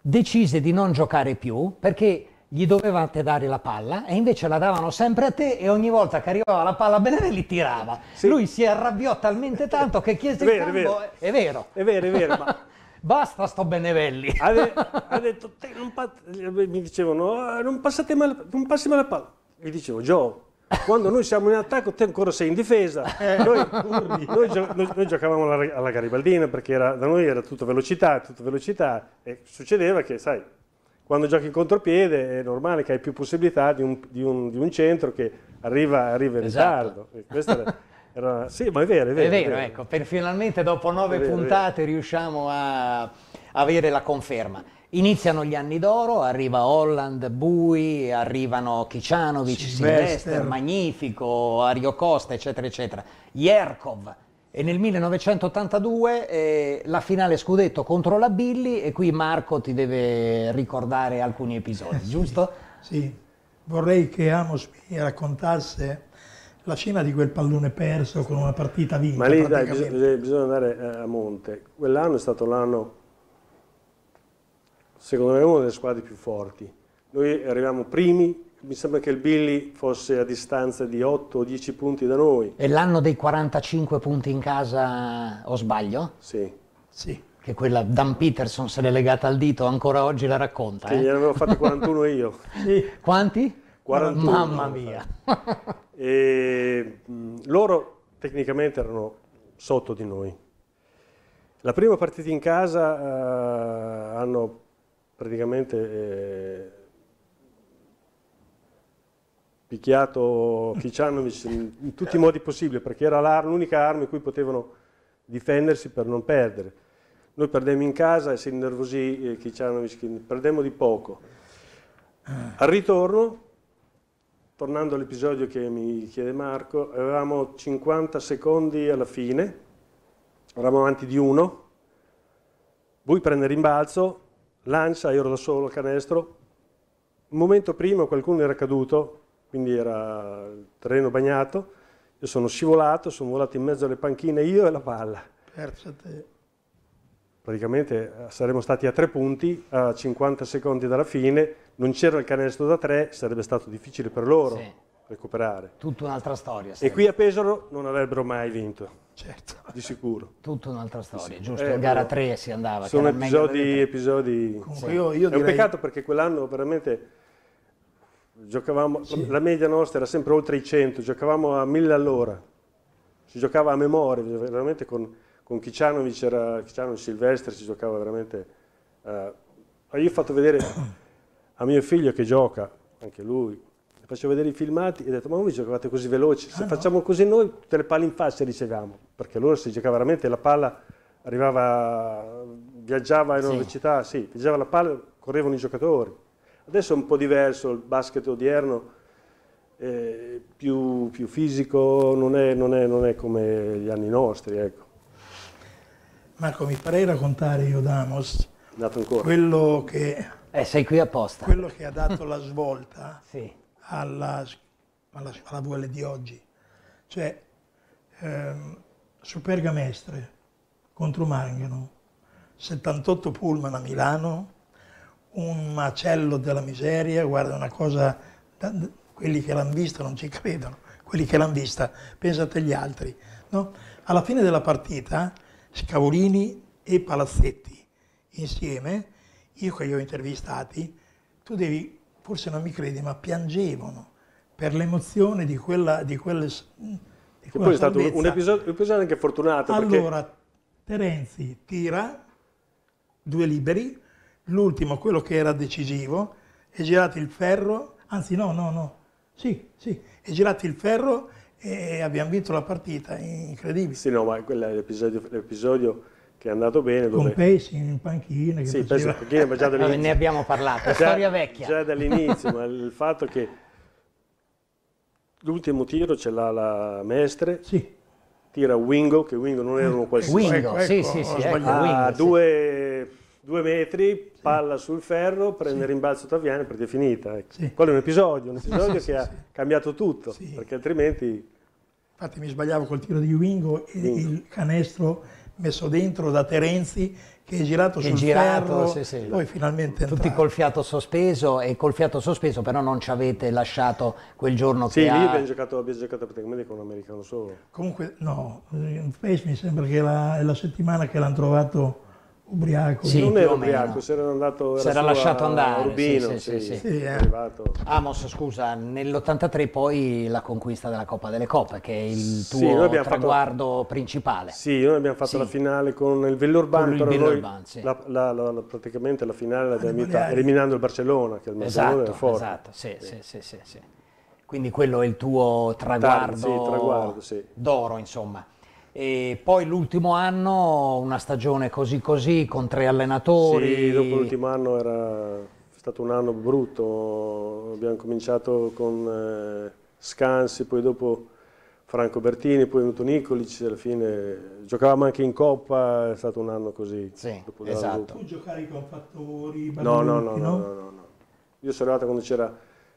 decise di non giocare più perché gli dovevate dare la palla e invece la davano sempre a te e ogni volta che arrivava la palla a Benedelli tirava. Sì. Lui si arrabbiò talmente tanto che chiese vero, il campo. È vero, è vero, è vero. È vero ma... Basta sto Benevelli. ha, de ha, detto, mi dicevano, non, non passi mai la palla. Gli dicevo, Gio, quando noi siamo in attacco, te ancora sei in difesa. Eh. noi, noi, noi, noi, giocavamo alla, alla garibaldina perché era, da noi era tutto velocità, tutto velocità e succedeva che, sai, quando giochi in contropiede è normale che hai più possibilità di un, di un, di un centro che arriva, arriva in esatto. ritardo. Era, sì, ma è vero, è vero. È vero, è vero. ecco, per finalmente dopo nove vero, puntate riusciamo a avere la conferma. Iniziano gli anni d'oro, arriva Holland, Bui, arrivano Kicianovic, Silvester, Magnifico, Ario Costa, eccetera, eccetera. Jerkov. E nel 1982 eh, la finale scudetto contro la Billy e qui Marco ti deve ricordare alcuni episodi, eh, giusto? Sì, vorrei che Amos mi raccontasse la scena di quel pallone perso con una partita vinta. Ma lì dai, bisogna andare eh, a monte. Quell'anno è stato l'anno secondo me, una delle squadre più forti. Noi arriviamo primi, mi sembra che il Billy fosse a distanza di 8 o 10 punti da noi. E l'anno dei 45 punti in casa, o sbaglio? Sì. Sì. Che quella Dan Peterson se l'è legata al dito, ancora oggi la racconta. Che eh? ne avevo fatto 41 io. Sì. Quanti? 41. Mamma mia. e, loro tecnicamente erano sotto di noi. La prima partita in casa eh, hanno praticamente eh, picchiato Kicianovic in tutti i modi possibili, perché era l'unica arma in cui potevano difendersi per non perdere. Noi perdemmo in casa e si innervosì eh, Kicianovic, perdemmo di poco. Al ritorno, tornando all'episodio che mi chiede Marco, avevamo 50 secondi alla fine, eravamo avanti di uno, Bui prende rimbalzo, lancia, ero da solo al canestro, un momento prima qualcuno era caduto, quindi era il terreno bagnato, io sono scivolato, sono volato in mezzo alle panchine io e la palla. Perciate. Praticamente eh, saremmo stati a tre punti a 50 secondi dalla fine, non c'era il canestro da tre, sarebbe stato difficile per loro sì. recuperare. Tutta un'altra storia. Sarebbe. E qui a Pesaro non avrebbero mai vinto certo. di sicuro. Tutta un'altra storia, sì, giusto? Eh, in gara 3 si andava. Sono episodi... episodi... Comunque, sì. io, io È direi... un peccato perché quell'anno veramente giocavamo, sì. la media nostra era sempre oltre i 100, giocavamo a 1000 all'ora, si giocava a memoria, veramente con, con Kicianovic, era, Kicianovic Silvestre, si giocava veramente... Eh, io ho fatto vedere a mio figlio che gioca, anche lui, faccio vedere i filmati e ho detto ma voi giocavate così veloci, se ah, facciamo no. così noi tutte le palle in faccia riceviamo, perché loro si giocava veramente, la palla arrivava, viaggiava in una sì. velocità, sì, viaggiava la palla, correvano i giocatori. Adesso è un po' diverso il basket odierno, eh, più, più, fisico, non è, non, è, non è, come gli anni nostri. Ecco. Marco, mi farei raccontare io Damos quello che... Eh, sei qui apposta. Quello che ha dato la svolta sì alla, alla, alla VL di oggi. Cioè, ehm, su Pergamestre contro Mangano, 78 pullman a Milano, un macello della miseria, guarda una cosa, da, da, quelli che l'hanno vista non ci credono, quelli che l'hanno vista, pensate agli altri. No? Alla fine della partita, Scavolini e Palazzetti insieme, io che li ho intervistati, tu devi forse non mi credi, ma piangevano per l'emozione di quella... Di quelle, mm, di quella poi è stato un episodio, un episodio, anche fortunato. Allora, perché... Terenzi tira, due liberi, l'ultimo, quello che era decisivo, è girato il ferro, anzi no, no, no, sì, sì, è girato il ferro e abbiamo vinto la partita, incredibile. Sì, no, ma è quello l'episodio che è andato bene. Dove... Con Pesci in panchina. Che sì, faceva... Pesci in panchina, ma ah, Ne abbiamo parlato, già, storia vecchia. Già dall'inizio, ma il fatto che l'ultimo tiro ce l'ha la Mestre. Sì. Tira Wingo, che Wingo non era uno eh, qualsiasi. Wingo, ecco, sì, ecco, sì, sì, ecco, A ah, due, due, metri, palla sul ferro, prende rimbalzo Taviani perché è finita. Ecco. Quello è un episodio, un episodio che ha cambiato tutto, perché altrimenti... Infatti mi sbagliavo col tiro di Wingo e Wingo. il canestro messo dentro da Terenzi che è girato sul girato, ferro, sì, sì. poi finalmente entrato. Tutti col fiato sospeso e col fiato sospeso però non ci avete lasciato quel giorno sì, che Sì, lì ha... abbiamo, giocato, abbiamo giocato praticamente con un americano solo. Comunque no, Pace mi sembra che la, è la settimana che l'hanno trovato ubriaco. Sì, non era ubriaco, si era andato... Si era lasciato andare. Urbino, sì, sì, sì, sì. È eh. arrivato. Amos, scusa, nell'83 poi la conquista della Coppa delle Coppe, che è il tuo traguardo fatto... principale. Sì, noi abbiamo fatto la finale con il Villorban, con il sì. La, la, la, praticamente la finale l'abbiamo vinta eliminando il Barcellona, che è il Barcellona esatto, forte. Esatto, sì, sì, sì, sì, sì. Quindi quello è il tuo traguardo, traguardo d'oro, insomma. E poi l'ultimo anno una stagione così così con tre allenatori. Sì, dopo l'ultimo anno era stato un anno brutto, abbiamo cominciato con eh, Scansi, poi dopo Franco Bertini, poi è venuto Nicolic, alla fine giocavamo anche in Coppa, è stato un anno così. Sì, dopo esatto. Dopo. Tu giocavi con Fattori, no, no, no, no? no, no, no. Io sono arrivato quando c'era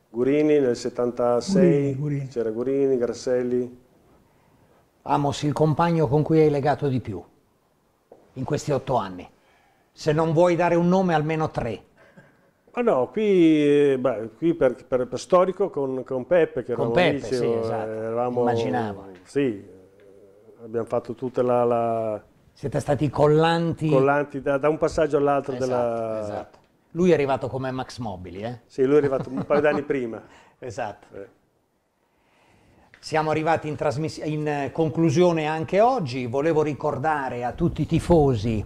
Gurini nel 76, c'era Gurini, Gurini. Grasselli, Amos, il compagno con cui hai legato di più in questi otto anni. Se non vuoi dare un nome, almeno tre. Ma ah, no, qui, eh, beh, qui per, per, per, storico con, con, Peppe, che con Peppe, inizio, sì, eh, esatto. eravamo, immaginavo. Sì, eh, abbiamo fatto tutta la... la Siete stati collanti... Collanti da, da un passaggio all'altro esatto, della... Esatto. Lui è arrivato come Max Mobili, eh? Sì, lui è arrivato un paio d'anni prima. Esatto. Eh. Siamo arrivati in, trasmiss- in eh, conclusione anche oggi. Volevo ricordare a tutti i tifosi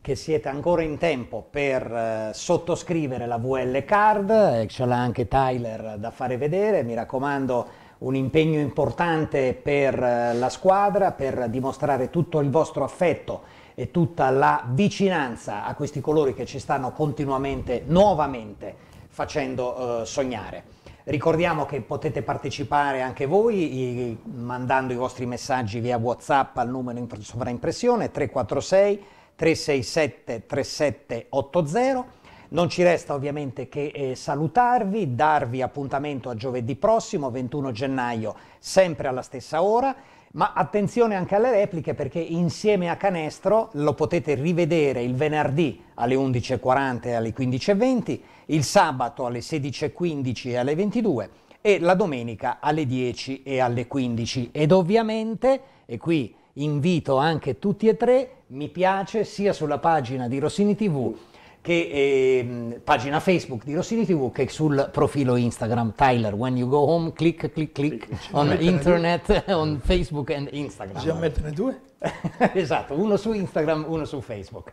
che siete ancora in tempo per eh, sottoscrivere la VL Card, eh, ce l'ha anche Tyler da fare vedere, mi raccomando un impegno importante per eh, la squadra, per dimostrare tutto il vostro affetto e tutta la vicinanza a questi colori che ci stanno continuamente, nuovamente facendo eh, sognare. Ricordiamo che potete partecipare anche voi mandando i vostri messaggi via WhatsApp al numero in sovraimpressione 346 367 3780. Non ci resta ovviamente che eh, salutarvi, darvi appuntamento a giovedì prossimo, 21 gennaio, sempre alla stessa ora. Ma attenzione anche alle repliche perché insieme a Canestro lo potete rivedere il venerdì alle 11.40 e alle 15.20 il sabato alle 16.15 e alle 22 e la domenica alle 10 e alle 15. Ed ovviamente, e qui invito anche tutti e tre, mi piace sia sulla pagina di Rossini TV che eh, pagina Facebook di Rossini TV che sul profilo Instagram Tyler when you go home click click click sì, on internet on Facebook and Instagram. Bisogna metterne due? esatto, uno su Instagram, uno su Facebook.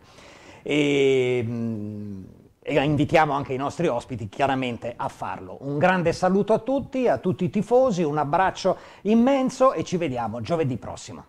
E, ehm, mh, e invitiamo anche i nostri ospiti chiaramente a farlo. Un grande saluto a tutti, a tutti i tifosi, un abbraccio immenso e ci vediamo giovedì prossimo.